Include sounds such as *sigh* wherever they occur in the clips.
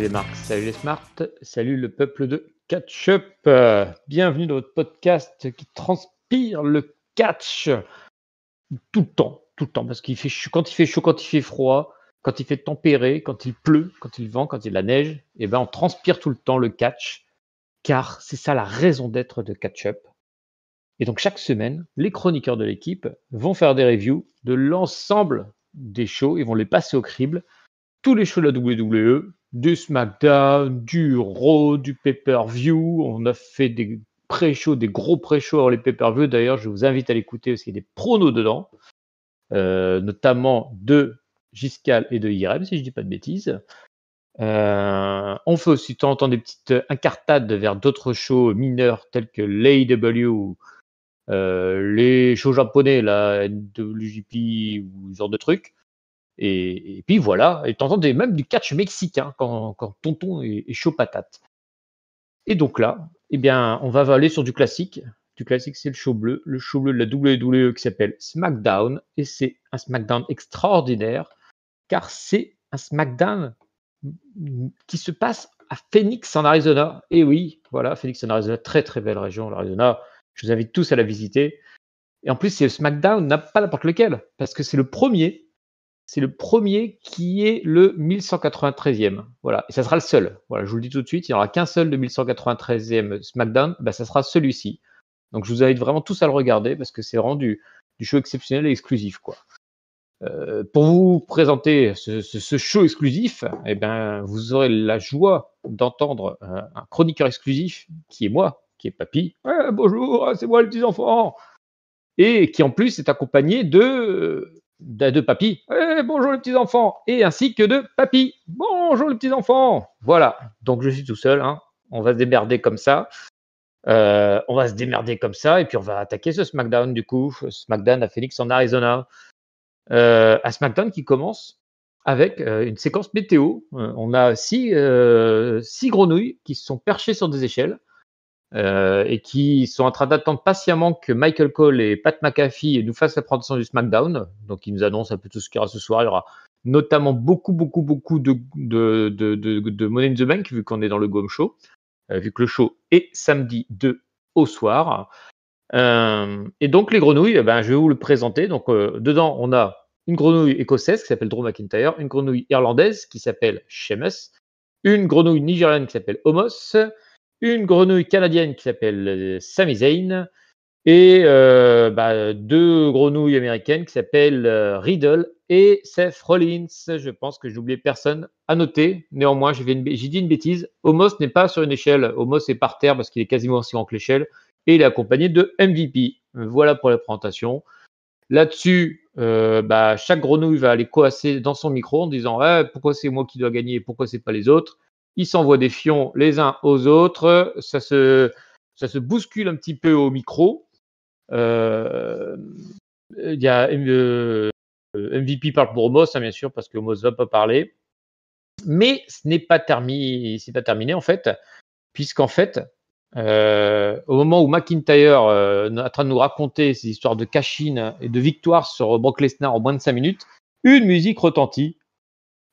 Salut les marques, salut les smarts, salut le peuple de Catch-up. bienvenue dans votre podcast qui transpire le catch tout le temps, tout le temps, parce qu'il fait chaud, quand il fait chaud, quand il fait froid, quand il fait tempéré, quand il pleut, quand il vent, quand il la neige, et eh ben on transpire tout le temps le catch, car c'est ça la raison d'être de Catch-up. Et donc chaque semaine, les chroniqueurs de l'équipe vont faire des reviews de l'ensemble des shows, et vont les passer au crible tous les shows de la WWE, du SmackDown, du Raw, du pay-per-view. On a fait des pré-shows, des gros pré-shows avant les pay-per-view. D'ailleurs, je vous invite à l'écouter parce qu'il y a des pronos dedans, euh, notamment de Giscal et de Irem, si je ne dis pas de bêtises. Euh, on fait aussi de des petites incartades vers d'autres shows mineurs tels que l'AEW, euh, les shows japonais, la NWJP ou ce genre de trucs. Et, puis voilà, et t'entends même du catch mexicain quand, Tonton est, chaud patate. Et donc là, eh bien, on va aller sur du classique. Du classique, c'est le show bleu, le show bleu de la WWE qui s'appelle SmackDown, et c'est un SmackDown extraordinaire, car c'est un SmackDown qui se passe à Phoenix en Arizona. Et oui, voilà, Phoenix en Arizona, très très belle région, l'Arizona. Je vous invite tous à la visiter. Et en plus, c'est le SmackDown, n'a pas n'importe lequel, parce que c'est le premier c'est le premier qui est le 1193e. Voilà, et ça sera le seul. Voilà, je vous le dis tout de suite, il n'y aura qu'un seul de 1193e SmackDown, bah, ça sera celui-ci. Donc je vous invite vraiment tous à le regarder parce que c'est rendu du, show exceptionnel et exclusif. Quoi. Euh, pour vous présenter ce, show exclusif, eh ben, vous aurez la joie d'entendre euh, un, chroniqueur exclusif qui est moi, qui est Papy. Eh, bonjour, c'est moi le petit enfant Et qui en plus est accompagné de euh, de, papy, eh, bonjour les petits enfants, et ainsi que de papy, bonjour les petits enfants. Voilà, donc je suis tout seul, hein. on va se démerder comme ça. Euh, on va se démerder comme ça et puis on va attaquer ce SmackDown du coup, SmackDown à Phoenix en Arizona. Euh, un SmackDown qui commence avec euh, une séquence météo. Euh, on a six, six grenouilles qui se sont perchées sur des échelles euh, et qui sont en train d'attendre patiemment que Michael Cole et Pat McAfee nous fassent la présentation du SmackDown. Donc, ils nous annoncent un peu tout ce qu'il y aura ce soir. Il y aura notamment beaucoup, beaucoup, beaucoup de, Money in the Bank, vu qu'on est dans le Gome Show, euh, vu que le show est samedi 2 au soir. Euh, et donc, les grenouilles, eh ben, je vais vous le présenter. Donc, dedans, on a une grenouille écossaise qui s'appelle Drew McIntyre, une grenouille irlandaise qui s'appelle Seamus, une grenouille nigérienne qui s'appelle Homos, une grenouille canadienne qui s'appelle euh, Sami Zayn et euh, bah, deux grenouilles américaines qui s'appellent euh, Riddle et Seth Rollins. Je pense que oublié personne à noter. Néanmoins, j'ai dit une bêtise. Homos n'est pas sur une échelle. Homos est par terre parce qu'il est quasiment aussi grand que l'échelle. Et il est accompagné de MVP. Voilà pour la présentation. Là-dessus, bah, chaque grenouille va aller coasser dans son micro en disant eh, pourquoi c'est moi qui dois gagner et pourquoi c'est pas les autres ils s'envoient des fions les uns aux autres, ça se, ça se bouscule un petit peu au micro. Euh, il y a MVP euh, parle pour Homos, hein, bien sûr, parce que Homos ne va pas parler. Mais ce n'est pas, terminé, c'est pas terminé, en fait, puisqu'en fait, euh, au moment où McIntyre est en train de nous raconter ces histoires de cash et de victoire sur Brock Lesnar en moins de 5 minutes, une musique retentit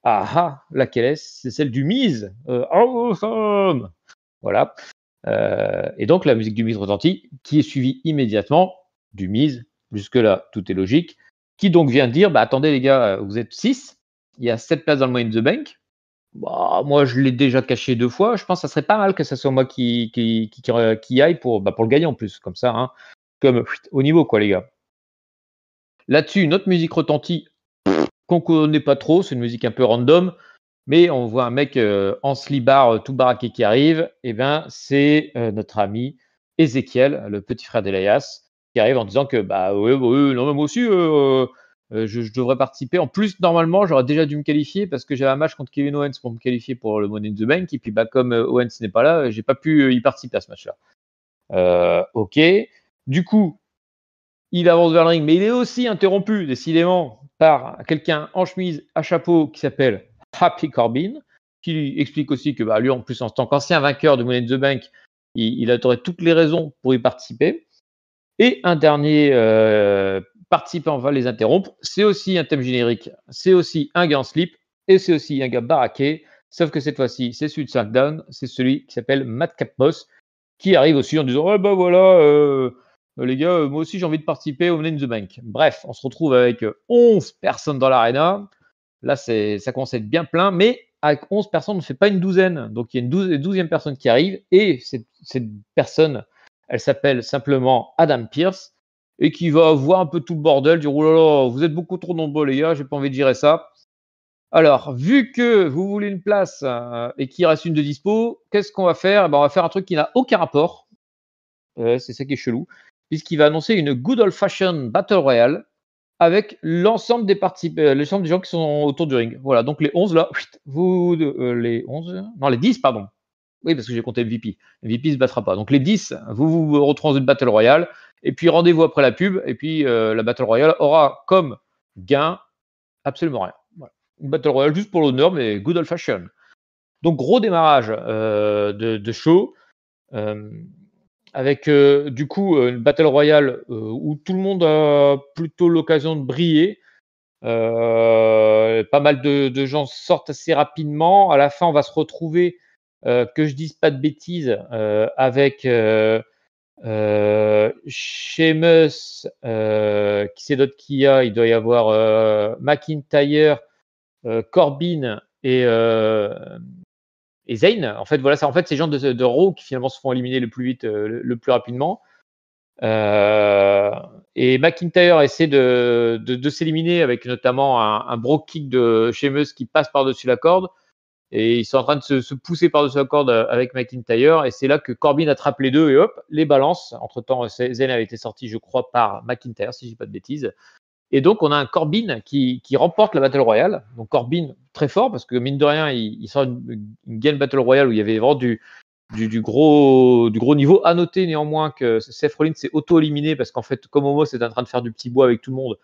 ah ah, laquelle est C'est celle du Mise. Euh, awesome Voilà. Euh, et donc la musique du Mise retentit, qui est suivie immédiatement du Mise. Jusque-là, tout est logique. Qui donc vient dire bah, Attendez les gars, euh, vous êtes 6, il y a 7 places dans le Money de the Bank. Bah, moi, je l'ai déjà caché deux fois. Je pense que ça serait pas mal que ce soit moi qui, qui, aille pour, bah, pour le gagner en plus, comme ça. Hein. Comme au niveau, quoi, les gars. Là-dessus, une autre musique retentit qu'on connaît pas trop, c'est une musique un peu random, mais on voit un mec euh, en slibar euh, tout baraqué qui arrive, et eh bien c'est euh, notre ami Ezekiel, le petit frère d'Elias, qui arrive en disant que bah ouais, bah non moi aussi je, devrais participer. En plus normalement j'aurais déjà dû me qualifier parce que j'avais un match contre Kevin Owens pour me qualifier pour le Money in the Bank et puis bah comme Owens n'est pas là, j'ai pas pu y participer à ce match-là. ok. Du coup, il avance vers le ring, mais il est aussi interrompu, décidément, par quelqu'un en chemise à chapeau qui s'appelle Happy Corbin, qui lui explique aussi que bah, lui, en plus, en tant qu'ancien vainqueur de Money in the Bank, il, il toutes les raisons pour y participer. Et un dernier euh, participant va les interrompre. C'est aussi un thème générique, c'est aussi un gars en slip, et c'est aussi un gars baraqué. Sauf que cette fois-ci, c'est celui de SmackDown, c'est celui qui s'appelle Matt Capmos, qui arrive aussi en disant Ouais, eh ben, voilà, euh, euh, les gars, euh, moi aussi j'ai envie de participer au Money in the Bank. Bref, on se retrouve avec 11 euh, personnes dans l'arena. Là, ça commence à être bien plein, mais avec 11 personnes, on ne fait pas une douzaine. Donc il y a une douzième personne qui arrive et cette, personne, elle s'appelle simplement Adam Pierce et qui va voir un peu tout le bordel, Du oh là, vous êtes beaucoup trop nombreux les gars, j'ai pas envie de gérer ça. Alors, vu que vous voulez une place et qu'il reste une de dispo, qu'est-ce qu'on va faire eh ben, On va faire un truc qui n'a aucun rapport. c'est ça qui est chelou puisqu'il va annoncer une good old fashioned battle royale avec l'ensemble des euh, l'ensemble des gens qui sont autour du ring. Voilà, donc les 11 là, vous, euh, les 11, non, les 10, pardon. Oui, parce que j'ai compté MVP. MVP ne se battra pas. Donc les 10, vous vous retrouvez une battle royale, et puis rendez-vous après la pub, et puis euh, la battle royale aura comme gain absolument rien. Une battle royale juste pour l'honneur, mais good old fashion. Donc gros démarrage de, de, show avec euh, du coup euh, une Battle Royale euh, où tout le monde a plutôt l'occasion de briller. pas mal de, gens sortent assez rapidement. À la fin, on va se retrouver, que je dise pas de bêtises, avec euh, Sheamus, qui c'est d'autre qu'il y a Il doit y avoir McIntyre, Corbin et et Zayn. En fait, voilà, ça, en fait, ces gens de, Raw qui finalement se font éliminer le plus vite, euh, le, plus rapidement. Euh, et McIntyre essaie de, s'éliminer avec notamment un, bro kick de Sheamus qui passe par-dessus la corde. Et ils sont en train de se, pousser par-dessus la corde euh, avec McIntyre. Et c'est là que Corbin attrape les deux et hop, les balance. Entre temps, Zayn avait été sorti, je crois, par McIntyre, si je dis pas de bêtises. Et donc, on a un Corbin qui, remporte la Battle Royale. Donc, Corbin, très fort, parce que mine de rien, il, sort une, game Battle Royale où il y avait vraiment du, gros, niveau. À noter néanmoins que Seth Rollins s'est auto-éliminé parce qu'en fait, comme Homo, c'est en train de faire du petit bois avec tout le monde.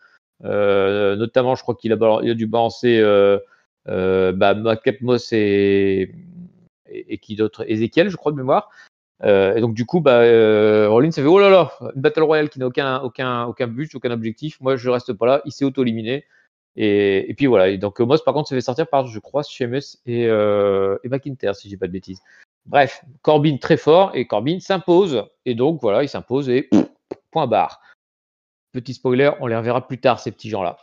Euh, notamment, je crois qu'il a, dû balancer euh, euh bah, Moss et, et, qui d'autre Ezekiel, je crois, de mémoire. Euh, et donc du coup, bah, euh, Rollins s'est fait oh là là, une battle royale qui n'a aucun, aucun, but, aucun objectif. Moi, je reste pas là. Il s'est auto-éliminé. Et, puis voilà. Et donc euh, Moss, par contre, se fait sortir par, je crois, Sheamus et, et McIntyre, si j'ai pas de bêtises. Bref, Corbin très fort et Corbin s'impose. Et donc voilà, il s'impose et point barre. Petit spoiler, on les reverra plus tard, ces petits gens-là.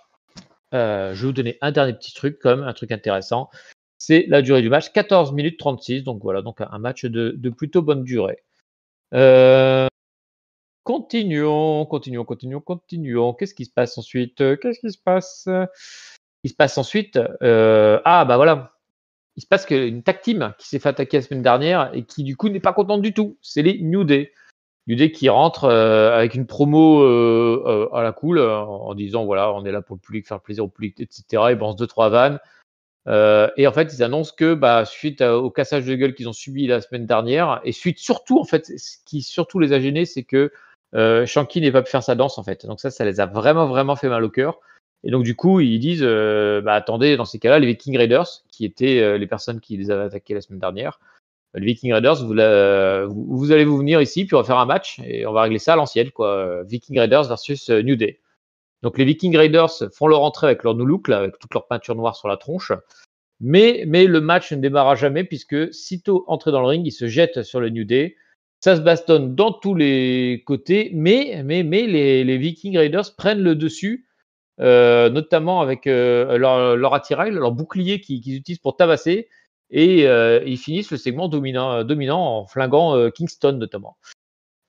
je vais vous donner un dernier petit truc, comme un truc intéressant c'est la durée du match, 14 minutes 36. Donc voilà, donc un match de, plutôt bonne durée. Euh, continuons, continuons, continuons, continuons. Qu'est-ce qui se passe ensuite Qu'est-ce qui se passe Il se passe ensuite. Euh, ah bah voilà. Il se passe qu'une tag team qui s'est fait attaquer la semaine dernière et qui du coup n'est pas contente du tout. C'est les New Day. New Day qui rentre euh, avec une promo à la cool en, disant voilà, on est là pour le public, faire plaisir au public, etc. Ils c'est 2 trois vannes. Euh, et en fait, ils annoncent que bah, suite euh, au cassage de gueule qu'ils ont subi la semaine dernière, et suite surtout, en fait, ce qui surtout les a gênés, c'est que euh, Shanky n'est pas pu faire sa danse, en fait. Donc ça, ça les a vraiment, vraiment fait mal au cœur. Et donc, du coup, ils disent, bah, attendez, dans ces cas-là, les Viking Raiders, qui étaient les personnes qui les avaient attaqués la semaine dernière, les Viking Raiders, vous, vous, allez vous venir ici, puis on va faire un match, et on va régler ça à l'ancienne, quoi. Viking Raiders versus New Day. Donc les Viking Raiders font leur entrée avec leur noulouk, là, avec toute leur peinture noire sur la tronche. Mais, le match ne démarra jamais puisque sitôt entré dans le ring, ils se jettent sur le New Day. Ça se bastonne dans tous les côtés, mais, mais, les, Viking Raiders prennent le dessus, euh, notamment avec euh, leur, attirail, leur bouclier qu'ils utilisent pour tabasser. Et euh, ils finissent le segment dominant, dominant en flinguant Kingston notamment.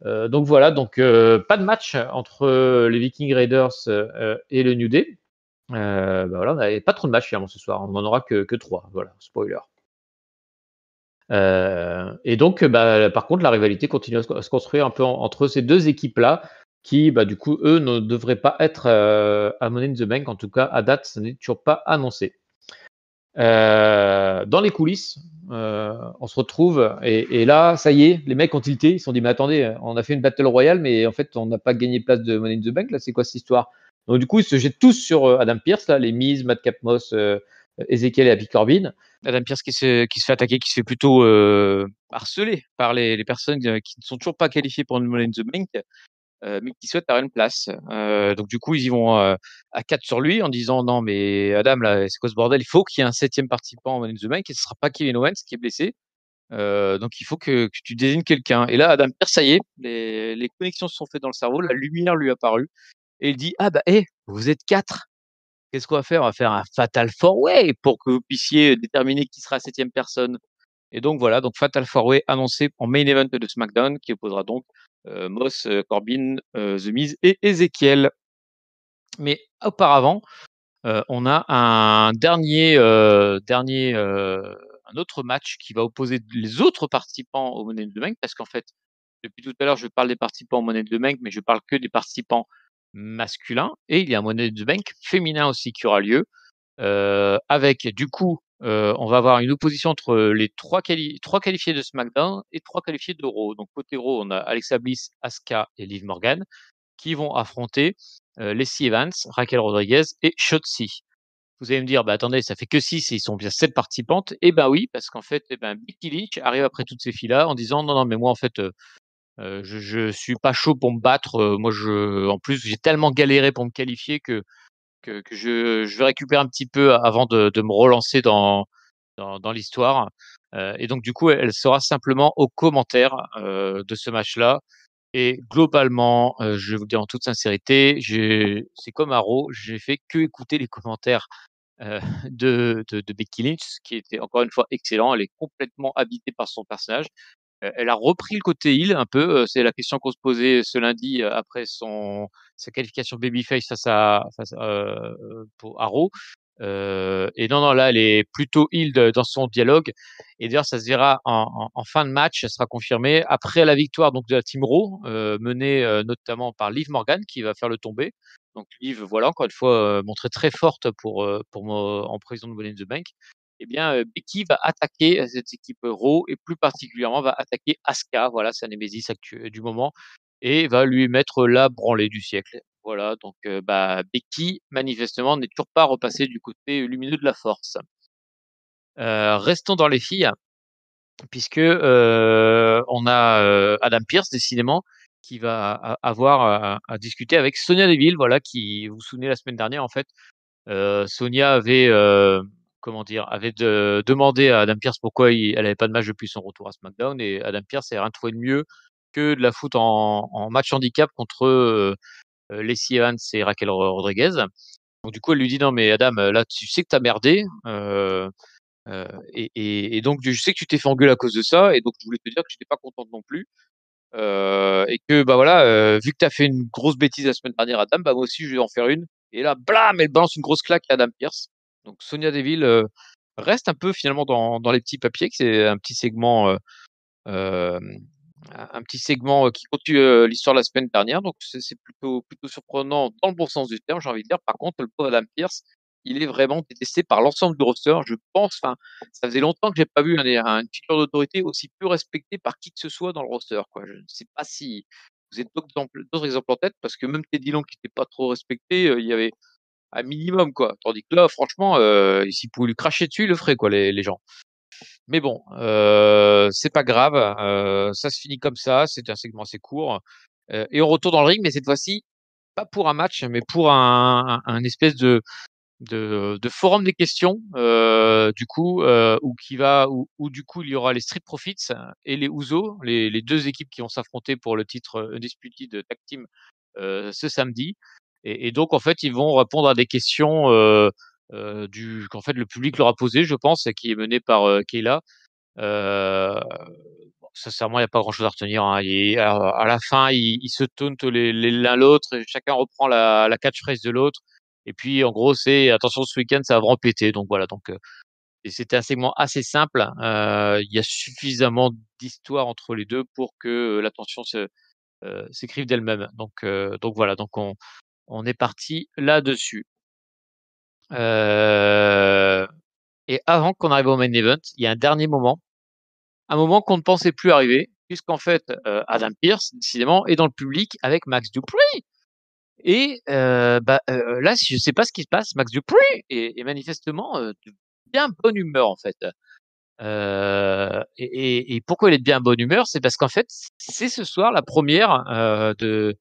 Euh, donc voilà, donc euh, pas de match entre les Viking Raiders euh, et le New Day. Bah voilà, on n'avait pas trop de matchs finalement ce soir, on n'en aura que, trois. 3, voilà, spoiler. et donc, bah, par contre, la rivalité continue à se construire un peu entre ces deux équipes-là, qui, bah, du coup, eux, ne devraient pas être à Money in the Bank. En tout cas, à date, ce n'est toujours pas annoncé. Euh, dans les coulisses, euh, on se retrouve et, là, ça y est, les mecs ont tilté. Ils se sont dit, mais attendez, on a fait une battle royale, mais en fait, on n'a pas gagné place de Money in the Bank. Là, c'est quoi cette histoire Donc, du coup, ils se jettent tous sur euh, Adam Pierce, là, les mises, Matt Capmos, Ezekiel et Abby Corbin. Adam Pierce qui se, qui se fait attaquer, qui se fait plutôt harceler par les, les, personnes qui ne sont toujours pas qualifiées pour Money in the Bank. Euh, mais qui souhaite avoir une place. Euh, donc du coup, ils y vont euh, à 4 sur lui en disant non mais Adam, là, c'est quoi ce bordel Il faut qu'il y ait un septième participant en Man of the et ce sera pas Kevin Owens qui est blessé. Euh, donc il faut que, tu désignes quelqu'un. Et là, Adam ah, ça y est, les, les, connexions se sont faites dans le cerveau, la lumière lui est apparue. Et il dit, ah bah, hé, vous êtes quatre. Qu'est-ce qu'on va faire On va faire un Fatal Four Way pour que vous puissiez déterminer qui sera la septième personne. Et donc voilà, donc Fatal Four Way annoncé en main event de SmackDown qui opposera donc euh, Moss, euh, Corbin, euh, The Miz et Ezekiel. Mais auparavant, on a un dernier, dernier un autre match qui va opposer les autres participants au Money in the Bank parce qu'en fait, depuis tout à l'heure, je parle des participants au Money de the Bank, mais je parle que des participants masculins et il y a un Money de the Bank féminin aussi qui aura lieu avec du coup on va avoir une opposition entre les trois, trois qualifiés de SmackDown et trois qualifiés de Raw. Donc côté Raw, on a Alexa Bliss, Asuka et Liv Morgan qui vont affronter euh, Leslie Evans, Raquel Rodriguez et Shotzi. Vous allez me dire, bah, attendez, ça fait que 6 et ils sont bien sept participantes. Eh ben oui, parce qu'en fait, eh ben, arrive après toutes ces filles-là en disant, non, non, mais moi, en fait, je, je suis pas chaud pour me battre. moi, je, en plus, j'ai tellement galéré pour me qualifier que que, je, je, vais récupérer un petit peu avant de, de me relancer dans, dans, l'histoire. Euh, et donc, du coup, elle sera simplement aux commentaires euh, de ce match-là. Et globalement, euh, je vous dis en toute sincérité, c'est comme Arrow, j'ai fait que écouter les commentaires *laughs* de, de, de, Becky Lynch, qui était encore une fois excellent. Elle est complètement habitée par son personnage. Euh, elle a repris le côté heal un peu. C'est la question qu'on se posait ce lundi après son, sa qualification babyface face à, face à, euh, pour et non, non, là, elle est plutôt heal dans son dialogue. Et d'ailleurs, ça se verra en, fin de match, ça sera confirmé après la victoire donc de la Team Raw, menée notamment par Liv Morgan, qui va faire le tomber. Donc Liv, voilà encore une fois montrée très forte pour pour en prison de Money in the Bank eh bien, euh, Becky va attaquer euh, cette équipe Raw et plus particulièrement va attaquer Asuka, voilà, sa némésis euh, du moment, et va lui mettre la branlée du siècle. Voilà, donc bah, Becky, manifestement, n'est toujours pas repassée du côté lumineux de la force. restons dans les filles, puisque on a Adam Pierce, décidément, qui va avoir à, discuter avec Sonia Deville, voilà, qui, vous vous souvenez, la semaine dernière, en fait, Sonia avait comment dire, avait demandé à Adam Pierce pourquoi il, elle n'avait pas de match depuis son retour à SmackDown et Adam Pierce a rien trouvé de mieux que de la foutre en, match handicap contre euh, euh, Lacey Evans et Raquel Rodriguez. Donc du coup, elle lui dit non mais Adam, là tu sais que t'as merdé. Euh, euh, et, donc je sais que tu t'es fait à cause de ça et donc je voulais te dire que je n'étais pas contente non plus. et que bah voilà, vu que tu as fait une grosse bêtise la semaine dernière, Adam, bah moi aussi je vais en faire une. Et là, blam, elle balance une grosse claque à Adam Pierce. Donc Sonia Deville reste un peu finalement dans, les petits papiers, c'est un petit segment, un petit segment qui continue l'histoire de la semaine dernière. Donc c'est plutôt, plutôt surprenant dans le bon sens du terme, j'ai envie de dire. Par contre, le pauvre Adam Pierce, il est vraiment détesté par l'ensemble du roster. Je pense, enfin, ça faisait longtemps que j'ai pas vu un, titre d'autorité aussi peu respecté par qui que ce soit dans le roster. Quoi. Je ne sais pas si vous avez d'autres exemples en tête, parce que même Teddy Long qui n'était pas trop respecté, il y avait un minimum, quoi. Tandis que là, franchement, euh, s'ils pouvaient lui cracher dessus, ils le feraient, quoi, les, gens. Mais bon, euh, c'est pas grave. Euh, ça se finit comme ça. C'est un segment assez court. Euh, et on retourne dans le ring, mais cette fois-ci, pas pour un match, mais pour un, espèce de, de, de, forum des questions, euh, du coup, où, qui va, où, du coup il y aura les Street Profits et les Ouzo, les, deux équipes qui vont s'affronter pour le titre de Tag Team ce samedi. Et, et, donc, en fait, ils vont répondre à des questions euh, euh, du, qu'en fait le public leur a posées, je pense, et qui est menée par euh, Kayla. Bon, sincèrement, il n'y a pas grand-chose à retenir. Et, hein. à la fin, ils, se tournent l'un l'autre, et chacun reprend la, la catchphrase de l'autre. Et puis, en gros, c'est attention, ce week-end, ça va vraiment péter. Donc voilà, donc c'était un segment assez simple. Hein. Euh, il y a suffisamment d'histoires entre les deux pour que l'attention s'écrive d'elle-même. Donc, donc voilà, donc on, on est parti là-dessus. Euh, et avant qu'on arrive au main event, il y a un dernier moment, un moment qu'on ne pensait plus arriver, puisqu'en fait, euh, Adam Pierce, décidément, est dans le public avec Max Dupree. Et euh, bah, là, je ne sais pas ce qui se passe. Max Dupree est, manifestement de bien bonne humeur, en fait. Et, et, pourquoi il est de bien bonne humeur C'est parce qu'en fait, c'est ce soir la première de,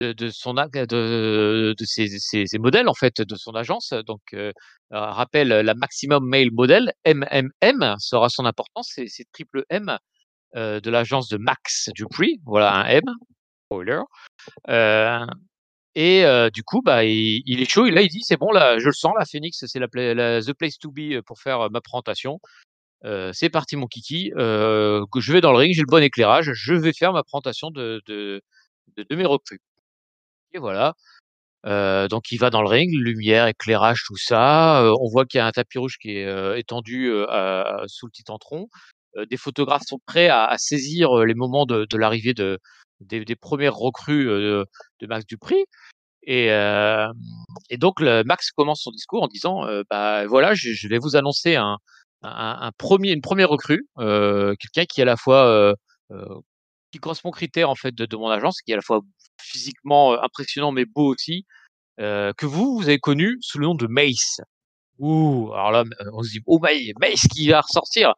de, son de, de ses, modèles en fait de son agence. Donc euh, rappel la maximum mail model MMM sera son importance. C'est triple M euh, de l'agence de Max Dupree. Voilà un M. Spoiler. Euh, et du coup, bah, il, est chaud. Là, il dit c'est bon, là, je le sens. La Phoenix, c'est la, the place to be pour faire ma présentation. c'est parti mon kiki, je vais dans le ring, j'ai le bon éclairage, je vais faire ma présentation de, de, mes recrues voilà. donc il va dans le ring, lumière, éclairage, tout ça. on voit qu'il y a un tapis rouge qui est étendu sous le titan titantron. des photographes sont prêts à, saisir les moments de, l'arrivée de, des, premières recrues de, Max Dupri. Et, et donc Max commence son discours en disant bah, voilà, je, vais vous annoncer un, premier, une première recrue, quelqu'un qui à la fois qui correspond au critère en fait de, de, mon agence, qui est à la fois physiquement impressionnant, mais beau aussi, que vous, vous avez connu sous le nom de Mace. Ouh, alors là, on se dit, oh, Mace qui va ressortir.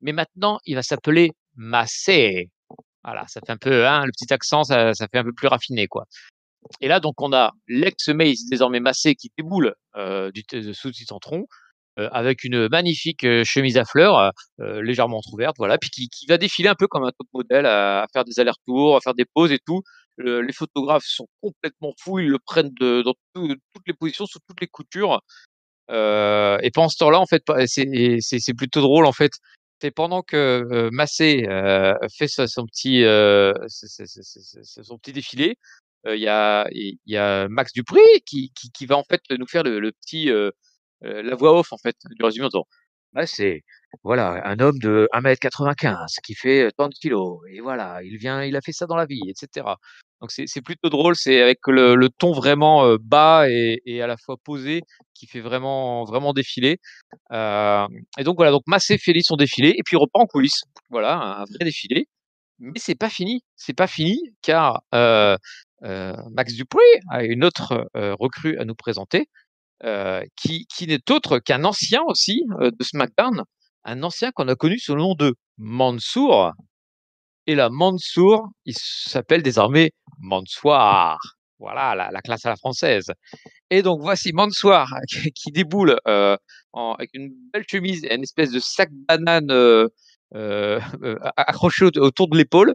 Mais maintenant, il va s'appeler Massé. Voilà, ça fait un peu, hein, le petit accent, ça, fait un peu plus raffiné, quoi. Et là, donc, on a l'ex-Mace, désormais Massé, qui déboule du, sous ses tronc. avec une magnifique chemise à fleurs légèrement entrouverte, voilà, puis qui, va défiler un peu comme un top modèle à faire des allers-retours, à faire des pauses et tout, les photographes sont complètement fous, ils le prennent dans toutes les positions, sous toutes les coutures. Euh, et pendant ce temps-là, en fait, c'est plutôt drôle, en fait. C'est pendant que euh, Massé euh, fait son, petit, son petit défilé, il y, a, Max Dupré qui, va en fait nous faire le, petit, la voix off en fait du résumé en disant c'est voilà un homme de 1m95 qui fait tant de kilos et voilà il vient il a fait ça dans la vie etc donc c'est plutôt drôle, c'est avec le, ton vraiment bas et, à la fois posé qui fait vraiment vraiment défiler. et donc voilà, donc Massé Félix son défilé et puis repart en coulisses. Voilà, un vrai défilé. Mais c'est pas fini, c'est pas fini car Max Dupré a une autre recrue à nous présenter qui, qui n'est autre qu'un ancien aussi de SmackDown, un ancien qu'on a connu sous le nom de Mansour. Et là, Mansour, il s'appelle désormais soir, Voilà, la, classe à la française. Et donc voici Mansoir *laughs* qui, déboule euh, avec une belle chemise et une espèce de sac banane euh, euh, *laughs* accroché autour de l'épaule.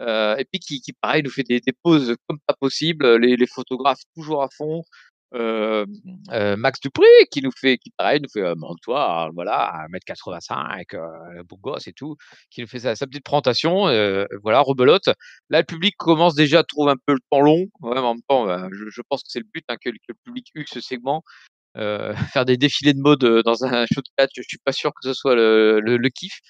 et puis qui, pareil, nous fait des, des poses comme pas possible. les photographes toujours à fond. Euh, euh, Max Dupré qui nous fait, qui pareil, nous fait euh, euh voilà, 1m85, euh, beau gosse et tout, qui nous fait sa, petite présentation, voilà, rebelote. Là, le public commence déjà à trouver un peu le temps long. en même temps, je, pense que c'est le but hein, que, le public eut ce segment. *laughs* faire des défilés de mode dans un show de catch, je suis pas sûr que ce soit le, le, kiff.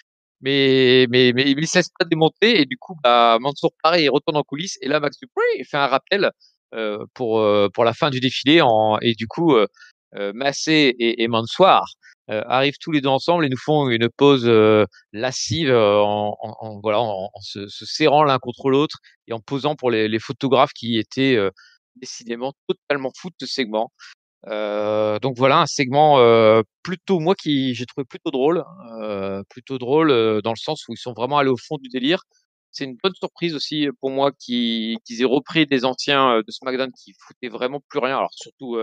Mais, mais, mais il ne cesse pas de démonter et du coup, bah, Mansour pareil, il retourne en coulisses et là, Max Dupré il fait un rappel euh, pour, euh, pour la fin du défilé. En, et du coup, euh, Massé et, et Mansoir arrivent tous les deux ensemble et nous font une pause lascive en, en, voilà, en, en se, serrant l'un contre l'autre et en posant pour les, les photographes qui étaient décidément totalement fous de ce segment. Euh, donc voilà un segment plutôt moi qui j'ai trouvé plutôt drôle, euh, plutôt drôle dans le sens où ils sont vraiment allés au fond du délire c'est une bonne surprise aussi pour moi qu'ils aient repris des anciens de SmackDown qui foutaient vraiment plus rien. Alors surtout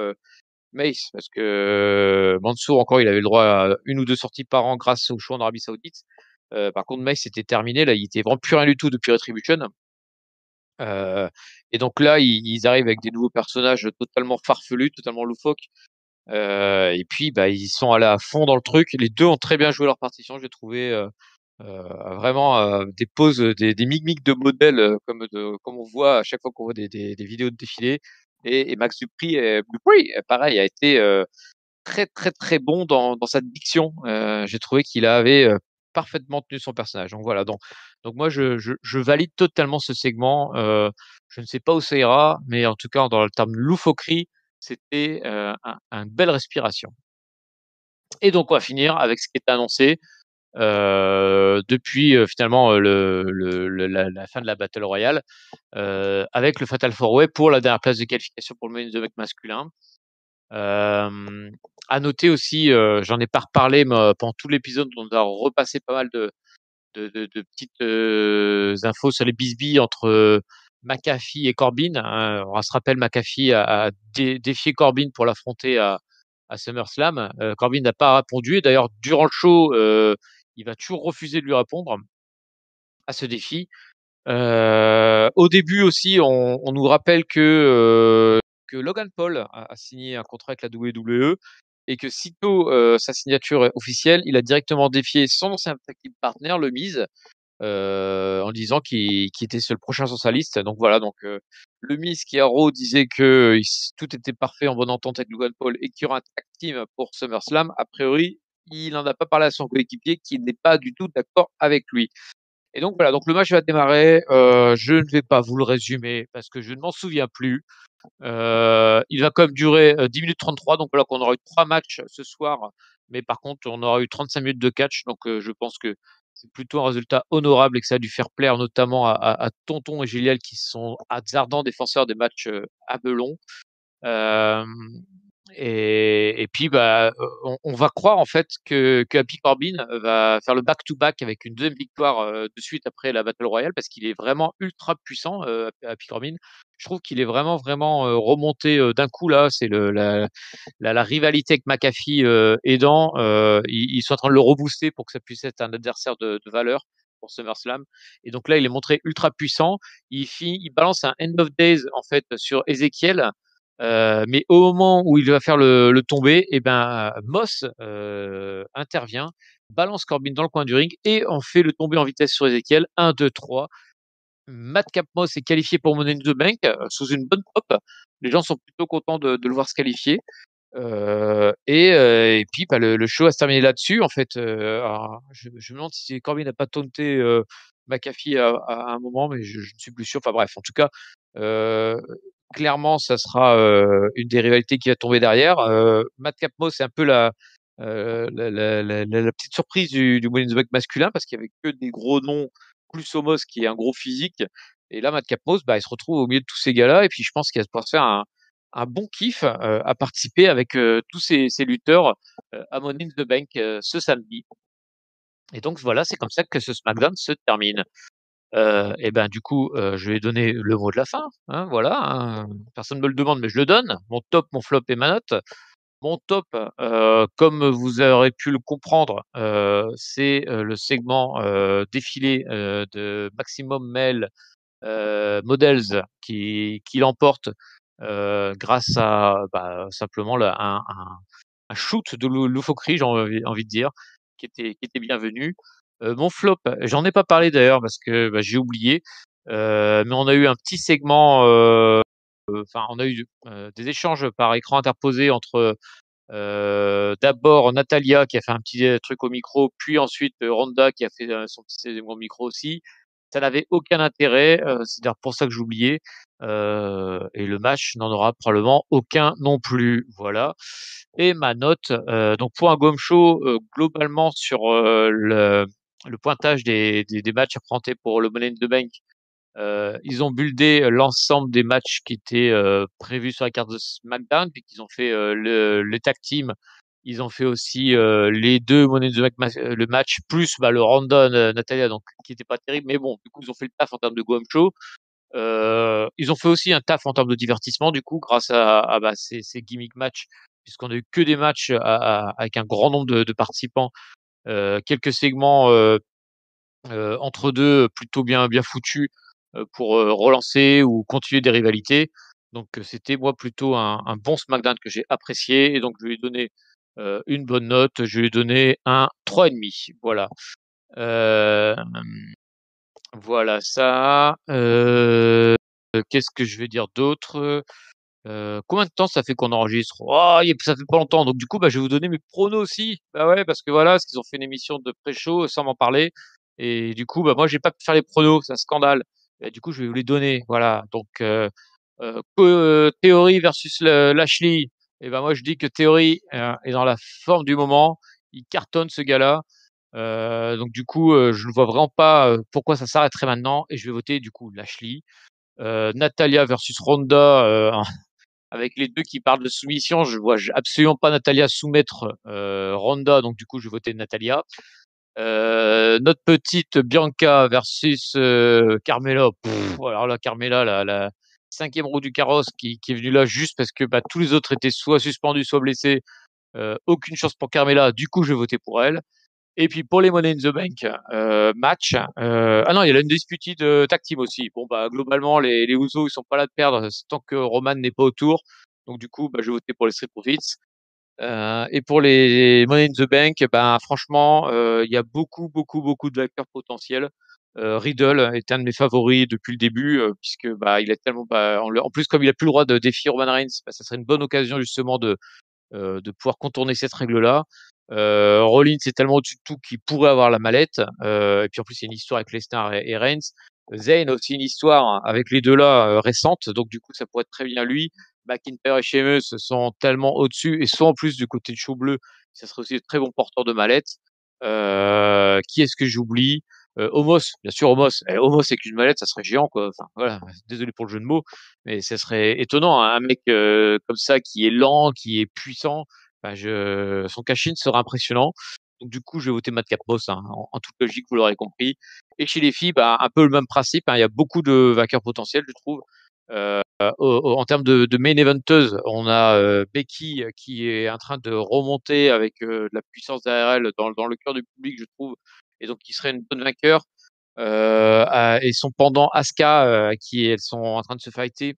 Mace, parce que Mansour encore, il avait le droit à une ou deux sorties par an grâce au show en Arabie Saoudite. par contre, Mace c'était terminé. Là, il était vraiment plus rien du tout depuis Retribution. et donc là, ils, arrivent avec des nouveaux personnages totalement farfelus, totalement loufoques. et puis, bah, ils sont allés à fond dans le truc. Les deux ont très bien joué leur partition, j'ai trouvé. Euh, vraiment euh, des poses, euh, des, des mimiques de modèles comme, de, comme on voit à chaque fois qu'on voit des, des, des, vidéos de défilé. Et, et Max Dupri, Dupri, pareil, a été très très très bon dans, dans sa diction. J'ai trouvé qu'il avait parfaitement tenu son personnage. Donc voilà, donc, donc moi je, je, je valide totalement ce segment. je ne sais pas où ça ira, mais en tout cas dans le terme loufoquerie, c'était euh, un, belle respiration. Et donc on va finir avec ce qui est annoncé, depuis finalement le, la, fin de la Battle Royale avec le Fatal Four Way pour la dernière place de qualification pour le menu de masculin. Euh, à noter aussi, j'en ai pas reparlé, pendant tout l'épisode, on a repassé pas mal de, de, petites infos sur les bisbilles entre McAfee et Corbin. Hein. On se rappelle, McAfee a, défié Corbin pour l'affronter à, à SummerSlam. Corbin n'a pas répondu. D'ailleurs, durant le show, il va toujours refuser de lui répondre à ce défi. au début aussi, on, nous rappelle que, Logan Paul a, signé un contrat avec la WWE et que sitôt sa signature officielle, il a directement défié son ancien partenaire, le Miz, en disant qu'il était le prochain sur sa liste. Donc voilà, donc le Miz qui a Raw disait que tout était parfait en bonne entente avec Logan Paul et qu'il y aura un pour SummerSlam. A priori, il n'en a pas parlé à son coéquipier qui n'est pas du tout d'accord avec lui. Et donc voilà, donc le match va démarrer. Euh, je ne vais pas vous le résumer parce que je ne m'en souviens plus. Euh, il va quand même durer 10 euh, minutes 33, donc voilà qu'on aura eu trois matchs ce soir, mais par contre on aura eu 35 minutes de catch, donc je pense que c'est plutôt un résultat honorable et que ça a dû faire plaire notamment à, Tonton et Gélial qui sont ardents défenseurs des matchs à Belon. Et, et, puis, bah, on, va croire en fait que, que Corbin va faire le back-to-back avec une deuxième victoire de suite après la Battle Royale parce qu'il est vraiment ultra puissant, euh, Happy Corbin. Je trouve qu'il est vraiment, vraiment remonté d'un coup là. C'est la, la, la, rivalité avec McAfee aidant. Ils, ils, sont en train de le rebooster pour que ça puisse être un adversaire de, de valeur pour SummerSlam. Et donc là, il est montré ultra puissant. Il, finit, il balance un End of Days en fait sur Ezekiel. Euh, mais au moment où il va faire le, le tomber, et eh ben Moss euh, intervient, balance Corbin dans le coin du ring et en fait le tomber en vitesse sur Ezekiel. 1, 2, 3. Matt Capmos est qualifié pour Money in the Bank euh, sous une bonne pop. Les gens sont plutôt contents de, de le voir se qualifier. Euh, et, euh, et, puis bah, le, le, show a se terminé là-dessus. En fait, je, je, me demande si Corbin n'a pas taunté McAfee à, à, un moment, mais je, je, ne suis plus sûr. Enfin bref, en tout cas, euh, clairement, ça sera une des rivalités qui va tomber derrière. Euh, Matt Capmos c'est un peu la, petite surprise du, du Bank masculin parce qu'il n'y avait que des gros noms, plus Somos qui est un gros physique. Et là, Matt Capmos, bah, il se retrouve au milieu de tous ces gars-là. Et puis, je pense qu'il va se faire un, bon kiff à participer avec tous ces, ces lutteurs à Money in the Bank ce samedi. Et donc, voilà, c'est comme ça que ce SmackDown se termine et ben du coup, je vais donner le mot de la fin. Hein, voilà, hein, personne ne me le demande, mais je le donne. Mon top, mon flop et ma note. Mon top, comme vous aurez pu le comprendre, c'est le segment défilé de Maximum Mail Models qui, qui l'emporte grâce à bah, simplement un, shoot de loufoquerie, j'ai envie, envie, de dire, qui était, qui était bienvenu mon flop, j'en ai pas parlé d'ailleurs parce que bah, j'ai oublié, mais on a eu un petit segment, enfin on a eu des échanges par écran interposé entre D'abord Natalia qui a fait un petit truc au micro, puis ensuite Ronda qui a fait son petit segment au micro aussi. Ça n'avait aucun intérêt, c'est d'ailleurs pour ça que j'oubliais. Euh, et le match n'en aura probablement aucun non plus. Voilà. Et ma note, donc pour un gomme show, globalement sur le, le pointage des, des, des matchs affrontés pour le Money the Bank. Euh, ils ont buldé euh, l'ensemble des matchs qui étaient euh, prévus sur la carte de SmackDown, puis qu'ils ont fait euh, le, le, tag team. Ils ont fait aussi euh, les deux Money the Bank le match, plus bah, le Randon Natalia, donc qui n'était pas terrible. Mais bon, du coup, ils ont fait le taf en termes de Guam Show. ils ont fait aussi un taf en termes de divertissement, du coup, grâce à, à bah, ces, ces gimmick matchs puisqu'on a eu que des matchs à, avec un grand nombre de, de participants euh, quelques segments euh, euh, entre deux plutôt bien, bien foutus pour relancer ou continuer des rivalités. Donc c'était moi plutôt un, bon SmackDown que j'ai apprécié et donc je lui ai donné une bonne note, je lui ai donné un 3,5. Voilà. voilà ça. Qu'est-ce que je vais dire d'autre euh, combien de temps ça fait qu'on enregistre oh, Ça fait pas longtemps. Donc, du coup, bah, je vais vous donner mes pronos aussi. Bah ouais, parce que voilà, parce qu'ils ont fait une émission de pré-show sans m'en parler. Et du coup, bah, moi, j'ai pas pu faire les pronos. C'est un scandale. Et, du coup, je vais vous les donner. Voilà. Donc, euh, euh, euh Théorie versus Lashley. Et bah, moi, je dis que Théorie est dans la forme du moment. Il cartonne ce gars-là. donc, du coup, je ne vois vraiment pas pourquoi ça s'arrêterait maintenant. Et je vais voter, du coup, Lashley. Natalia versus Ronda, *laughs* avec les deux qui parlent de soumission, je vois absolument pas Natalia soumettre euh, Ronda, donc du coup, je vais voter Natalia. Euh, notre petite Bianca versus euh, Carmela. alors là, Carmela, la, cinquième roue du carrosse qui, est venue là juste parce que bah, tous les autres étaient soit suspendus, soit blessés. aucune chance pour Carmela. Du coup, je vais voter pour elle. Et puis pour les Money in the Bank euh, match, euh, ah non, il y a l'Undisputed de Tag aussi. Bon, bah globalement, les, les Ouzo, ils sont pas là de perdre tant que Roman n'est pas autour. Donc du coup, bah, je vais voter pour les Street Profits. Euh, et pour les Money in the Bank, bah, franchement, euh, il y a beaucoup, beaucoup, beaucoup de vainqueurs potentiels. Riddle est un de mes favoris depuis le début, puisque bah il est tellement, bah, en, plus comme il a plus le droit de défier Roman Reigns, bah, ça serait une bonne occasion justement de de pouvoir contourner cette règle-là. Euh, Rollins est tellement au-dessus de tout qu'il pourrait avoir la mallette. et puis en plus, il y a une histoire avec Lesnar et, et Reigns. Zayn aussi une histoire hein, avec les deux-là récente. Donc du coup, ça pourrait être très bien lui. McIntyre et Sheamus sont tellement au-dessus et sont en plus du côté de chou bleu. Ça serait aussi un très bon porteur de mallette. qui est-ce que j'oublie Homos, bien sûr Homos. Et eh, Homos avec une mallette, ça serait géant quoi. Enfin voilà, désolé pour le jeu de mots, mais ça serait étonnant hein, un mec comme ça qui est lent, qui est puissant, bah, je... Son cash-in sera impressionnant. Donc du coup, je vais voter Matt Boss hein, en, toute logique, vous l'aurez compris. Et chez les filles, bah, un peu le même principe. Hein, il y a beaucoup de vainqueurs potentiels, je trouve. Euh, bah, en termes de, main eventeuse, on a euh, Becky euh, qui est en train de remonter avec de la puissance derrière elle dans, le cœur du public, je trouve, et donc qui serait une bonne vainqueur. et son pendant Asuka, qui elles sont en train de se fighter.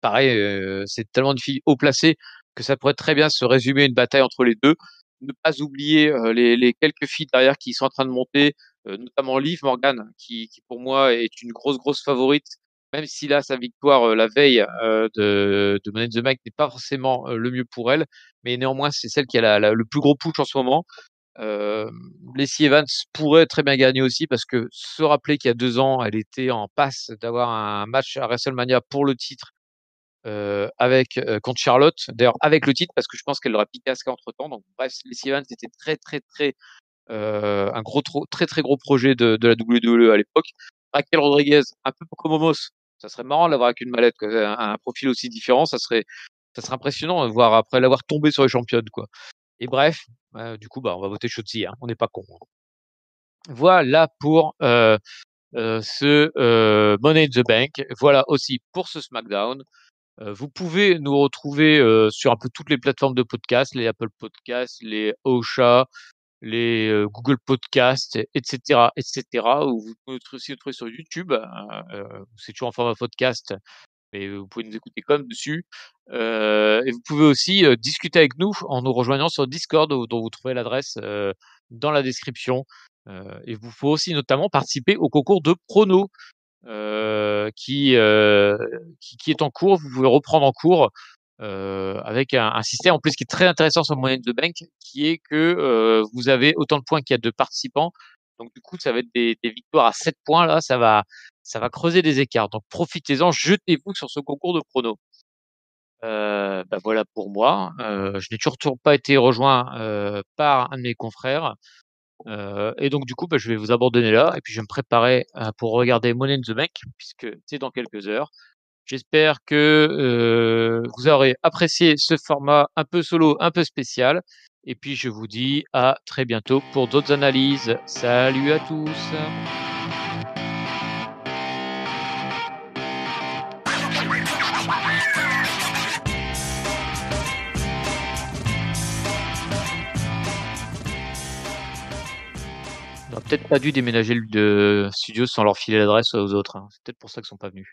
pareil, c'est tellement une fille haut placée que ça pourrait très bien se résumer une bataille entre les deux. Ne pas oublier les, quelques filles derrière qui sont en train de monter, notamment Liv Morgan, qui, pour moi est une grosse, grosse favorite, même si là, sa victoire la veille de, Money in the Bank n'est pas forcément le mieux pour elle, mais néanmoins, c'est celle qui a le plus gros push en ce moment. Euh, Evans pourrait très bien gagner aussi parce que se rappeler qu'il y a deux ans, elle était en passe d'avoir un match à WrestleMania pour le titre euh, avec euh, contre Charlotte, d'ailleurs avec le titre, parce que je pense qu'elle aura piqué Asuka entre temps. Donc bref, les Evans c'était très très très euh, un gros très très gros projet de, la WWE à l'époque. Raquel Rodriguez, un peu comme Homos, ça serait marrant d'avoir avec une mallette, un, un, profil aussi différent, ça serait ça serait impressionnant de voir après l'avoir tombé sur les championnes quoi. Et bref, bah, du coup bah on va voter Shotzi, hein. on n'est pas con. Hein. Voilà pour ce Money in the Bank. Voilà aussi pour ce SmackDown vous pouvez nous retrouver sur un peu toutes les plateformes de podcast, les Apple Podcasts, les OSHA, les Google Podcasts, etc., etc. Ou vous pouvez aussi nous trouver sur YouTube. Euh, c'est toujours en format podcast, mais vous pouvez nous écouter comme dessus. et vous pouvez aussi discuter avec nous en nous rejoignant sur Discord, dont vous trouvez l'adresse dans la description. et vous pouvez aussi notamment participer au concours de pronos euh, euh, qui, est en cours, vous pouvez reprendre en cours euh, avec un, système en plus qui est très intéressant sur moyen de Bank, qui est que vous avez autant de points qu'il y a de participants. Donc du coup, ça va être des, victoires à 7 points. Là, ça va, ça va creuser des écarts. Donc profitez-en, jetez-vous sur ce concours de pronos. Euh, bah, voilà pour moi. je n'ai toujours pas été rejoint par un de mes confrères et donc, du coup, bah, je vais vous abandonner là. Et puis, je vais me préparer hein, pour regarder Money in the Bank, puisque c'est dans quelques heures. J'espère que vous aurez apprécié ce format un peu solo, un peu spécial. Et puis, je vous dis à très bientôt pour d'autres analyses. Salut à tous. peut-être pas dû déménager de studio sans leur filer l'adresse aux autres. Hein. C'est peut-être pour ça qu'ils sont pas venus.